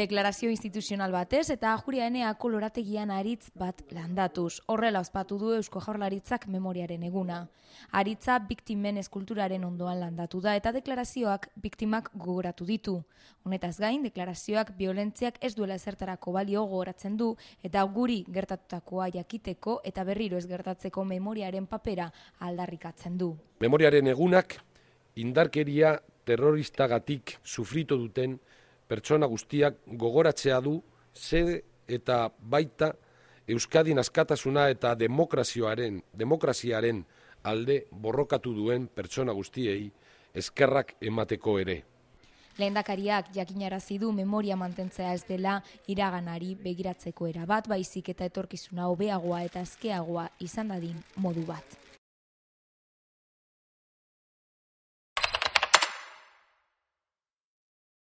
deklarazio instituzional batez eta ajurianea kolorategian aritz bat landatuz. Horrela ospatu du Eusko Jaurlaritzak memoriaren eguna. Aritza biktimen eskulturaren ondoan landatu da eta deklarazioak biktimak gogoratu ditu. Honetaz gain, deklarazioak violentziak ez duela zertarako balio gogoratzen du eta guri gertatutakoa jakiteko eta berriro ez gertatzeko memoriaren papera aldarrikatzen du. Memoriaren egunak indarkeria terroristagatik sufritu duten pertsona guztiak gogoratzea du ze eta baita Euskadin askatasuna eta demokrazioaren demokraziaren alde borrokatu duen pertsona guztiei eskerrak emateko ere. Lehendakariak jakinarazi du memoria mantentzea ez dela iraganari begiratzeko era bat baizik eta etorkizuna hobeagoa eta azkeagoa izan dadin modu bat.